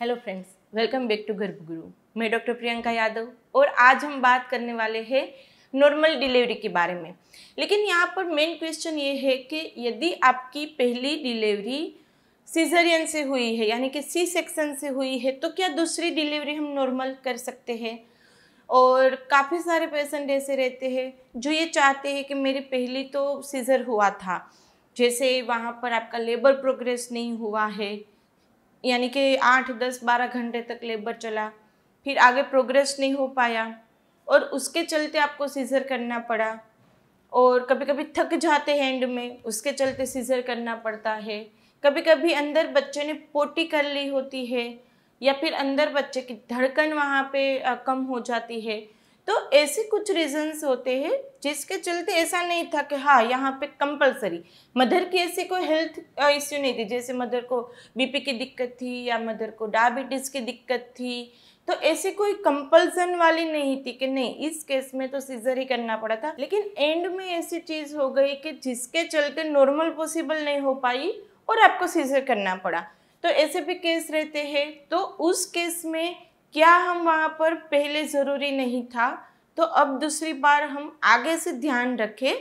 hello friends welcome back to Garbhguru मैं doctor Priyanka Yadav और आज हम बात करने वाले हैं नॉर्मल डिलीवरी के बारे में लेकिन यहाँ पर मेन क्वेश्चन ये है कि यदि आपकी पहली डिलीवरी सीजरियन से हुई है यानी कि सी सेक्शन से हुई है तो क्या दूसरी डिलीवरी हम नॉर्मल कर सकते हैं और काफ़ी सारे पेशेंट ऐसे रहते हैं जो ये चाहते हैं कि मेरी पहली तो सीज़र हुआ था जैसे वहाँ पर आपका लेबर प्रोग्रेस नहीं हुआ है यानी कि आठ दस बारह घंटे तक लेबर चला फिर आगे प्रोग्रेस नहीं हो पाया और उसके चलते आपको सीज़र करना पड़ा और कभी कभी थक जाते हैं एंड में उसके चलते सीज़र करना पड़ता है कभी कभी अंदर बच्चे ने पोटी कर ली होती है या फिर अंदर बच्चे की धड़कन वहाँ पे कम हो जाती है तो ऐसे कुछ रीजंस होते हैं जिसके चलते ऐसा नहीं था कि हाँ यहाँ पे कंपलसरी मदर की ऐसी कोई हेल्थ इश्यू नहीं थी जैसे मदर को बीपी की दिक्कत थी या मदर को डायबिटीज़ की दिक्कत थी तो ऐसी कोई कंपल्सन वाली नहीं थी कि नहीं इस केस में तो सीजर ही करना पड़ा था लेकिन एंड में ऐसी चीज़ हो गई कि जिसके चलते नॉर्मल पॉसिबल नहीं हो पाई और आपको सीजर करना पड़ा तो ऐसे भी केस रहते हैं तो उस केस में क्या हम वहाँ पर पहले ज़रूरी नहीं था तो अब दूसरी बार हम आगे से ध्यान रखें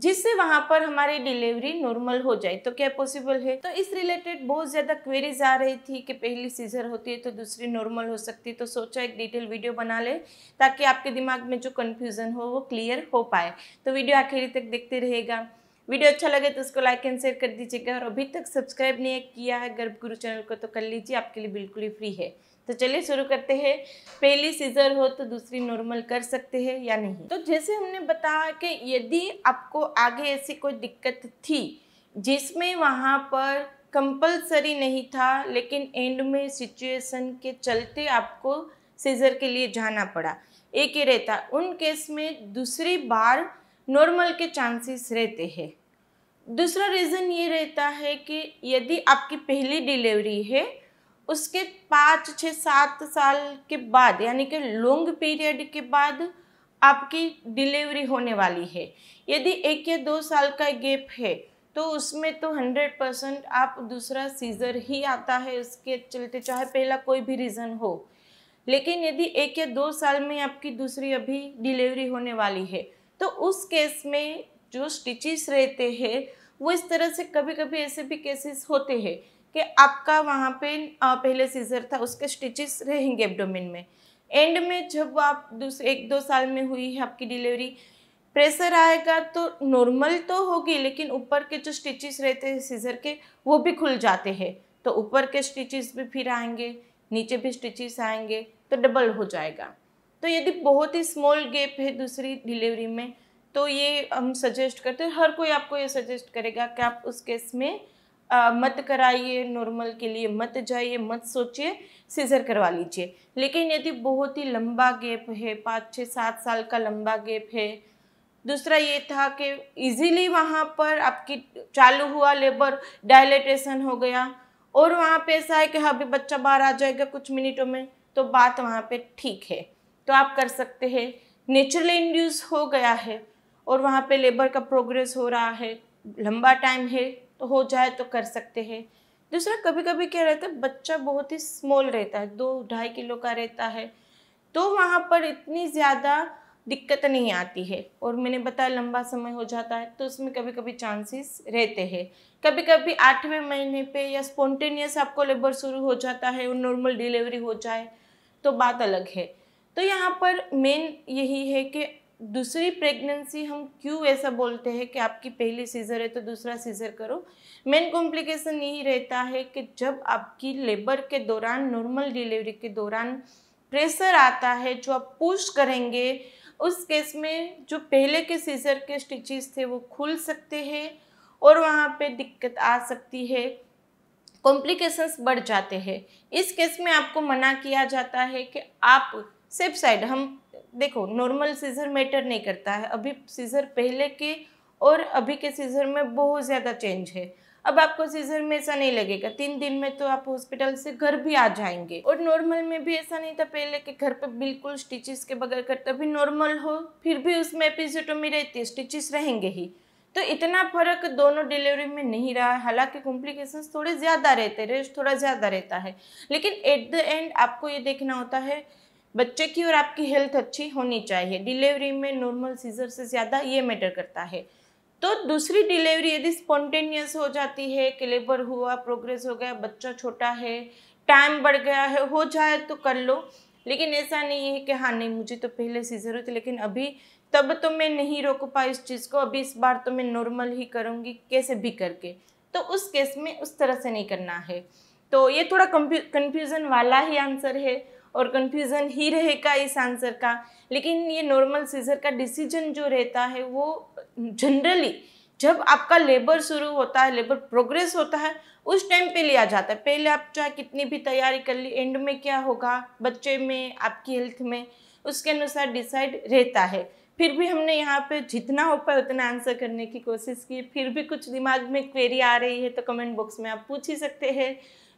जिससे वहाँ पर हमारी डिलीवरी नॉर्मल हो जाए तो क्या पॉसिबल है तो इस रिलेटेड बहुत ज़्यादा क्वेरीज आ रही थी कि पहली सीजर होती है तो दूसरी नॉर्मल हो सकती है तो सोचा एक डिटेल वीडियो बना ले ताकि आपके दिमाग में जो कन्फ्यूज़न हो वो क्लियर हो पाए तो वीडियो आखिरी तक देखते रहेगा वीडियो अच्छा लगे तो उसको लाइक एंड शेयर कर दीजिएगा और अभी तक सब्सक्राइब नहीं किया है गर्भ गुरु चैनल को तो कर लीजिए आपके लिए बिल्कुल ही फ्री है तो चलिए शुरू करते हैं पहली सीजर हो तो दूसरी नॉर्मल कर सकते हैं या नहीं तो जैसे हमने बताया कि यदि आपको आगे ऐसी कोई दिक्कत थी जिसमें वहाँ पर कंपलसरी नहीं था लेकिन एंड में सिचुएशन के चलते आपको सीजर के लिए जाना पड़ा एक ही रहता उन केस में दूसरी बार नॉर्मल के चांसेस रहते हैं दूसरा रीज़न ये रहता है कि यदि आपकी पहली डिलीवरी है उसके पाँच छः सात साल के बाद यानी कि लॉन्ग पीरियड के बाद आपकी डिलीवरी होने वाली है यदि एक या दो साल का गैप है तो उसमें तो हंड्रेड परसेंट आप दूसरा सीज़र ही आता है उसके चलते चाहे पहला कोई भी रीज़न हो लेकिन यदि एक या दो साल में आपकी दूसरी अभी डिलीवरी होने वाली है तो उस केस में जो स्टिचेस रहते हैं वो इस तरह से कभी कभी ऐसे भी केसेस होते हैं कि आपका वहाँ पे पहले सीजर था उसके स्टिचेस रहेंगे एबडोमिन में एंड में जब आप दूसरे एक दो साल में हुई है आपकी डिलीवरी प्रेशर आएगा तो नॉर्मल तो होगी लेकिन ऊपर के जो स्टिचेस रहते हैं सीजर के वो भी खुल जाते हैं तो ऊपर के स्टिचेस भी फिर आएंगे नीचे भी स्टिचेस आएंगे तो डबल हो जाएगा तो यदि बहुत ही स्मॉल गैप है दूसरी डिलीवरी में तो ये हम सजेस्ट करते हैं हर कोई आपको ये सजेस्ट करेगा कि आप उस केस में आ, मत कराइए नॉर्मल के लिए मत जाइए मत सोचिए सीज़र करवा लीजिए लेकिन यदि बहुत ही लंबा गैप है पाँच छः सात साल का लंबा गैप है दूसरा ये था कि इजीली वहाँ पर आपकी चालू हुआ लेबर डायलेटेशन हो गया और वहाँ पे ऐसा है कि हाँ, अभी बच्चा बाहर आ जाएगा कुछ मिनटों में तो बात वहाँ पे ठीक है तो आप कर सकते हैं नेचुरल इंड्यूस हो गया है और वहाँ पे लेबर का प्रोग्रेस हो रहा है लंबा टाइम है तो हो जाए तो कर सकते हैं दूसरा कभी कभी क्या रहता है बच्चा बहुत ही स्मॉल रहता है दो ढाई किलो का रहता है तो वहाँ पर इतनी ज़्यादा दिक्कत नहीं आती है और मैंने बताया लंबा समय हो जाता है तो उसमें कभी कभी चांसेस रहते हैं कभी कभी आठवें महीने पे या स्पॉन्टेनियस आपको लेबर शुरू हो जाता है और नॉर्मल डिलीवरी हो जाए तो बात अलग है तो यहाँ पर मेन यही है कि दूसरी प्रेगनेंसी हम क्यों ऐसा बोलते हैं कि आपकी पहली सीज़र है तो दूसरा सीज़र करो मेन कॉम्प्लिकेशन यही रहता है कि जब आपकी लेबर के दौरान नॉर्मल डिलीवरी के दौरान प्रेशर आता है जो आप पुश करेंगे उस केस में जो पहले के सीज़र के स्टिचेस थे वो खुल सकते हैं और वहाँ पे दिक्कत आ सकती है कॉम्प्लिकेशंस बढ़ जाते हैं इस केस में आपको मना किया जाता है कि आप सेफ साइड हम देखो नॉर्मल सीजर मैटर नहीं करता है अभी सीजर पहले के और अभी के सीजर में बहुत ज़्यादा चेंज है अब आपको सीजर में ऐसा नहीं लगेगा तीन दिन में तो आप हॉस्पिटल से घर भी आ जाएंगे और नॉर्मल में भी ऐसा नहीं था पहले कि घर पे बिल्कुल स्टिचेस के बगैर करते अभी नॉर्मल हो फिर भी उसमें एपिजोटोमी रहती है स्टिचेस रहेंगे ही तो इतना फर्क दोनों डिलीवरी में नहीं रहा है हालांकि कॉम्प्लिकेशन थोड़े ज़्यादा रहते रेस्ट थोड़ा ज़्यादा रहता है लेकिन एट द एंड आपको ये देखना होता है बच्चे की और आपकी हेल्थ अच्छी होनी चाहिए डिलीवरी में नॉर्मल सीजर से ज़्यादा ये मैटर करता है तो दूसरी डिलीवरी यदि स्पॉन्टेनियस हो जाती है कि लेबर हुआ प्रोग्रेस हो गया बच्चा छोटा है टाइम बढ़ गया है हो जाए तो कर लो लेकिन ऐसा नहीं है कि हाँ नहीं मुझे तो पहले सीजर होती लेकिन अभी तब तो मैं नहीं रोक पाई इस चीज़ को अभी इस बार तो मैं नॉर्मल ही करूँगी कैसे भी करके तो उस केस में उस तरह से नहीं करना है तो ये थोड़ा कंफ्यूजन वाला ही आंसर है और कन्फ्यूज़न ही रहेगा इस आंसर का लेकिन ये नॉर्मल सीजर का डिसीजन जो रहता है वो जनरली जब आपका लेबर शुरू होता है लेबर प्रोग्रेस होता है उस टाइम पे लिया जाता है पहले आप चाहे कितनी भी तैयारी कर ली एंड में क्या होगा बच्चे में आपकी हेल्थ में उसके अनुसार डिसाइड रहता है फिर भी हमने यहाँ पे जितना हो पाए उतना आंसर करने की कोशिश की फिर भी कुछ दिमाग में क्वेरी आ रही है तो कमेंट बॉक्स में आप पूछ ही सकते हैं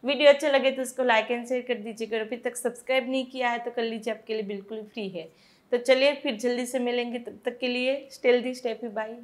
वीडियो अच्छा लगे तो उसको लाइक एंड शेयर कर दीजिएगा अगर अभी तक सब्सक्राइब नहीं किया है तो कर लीजिए आपके लिए बिल्कुल फ्री है तो चलिए फिर जल्दी से मिलेंगे तब तक के लिए स्टेल दी स्टेपी बाई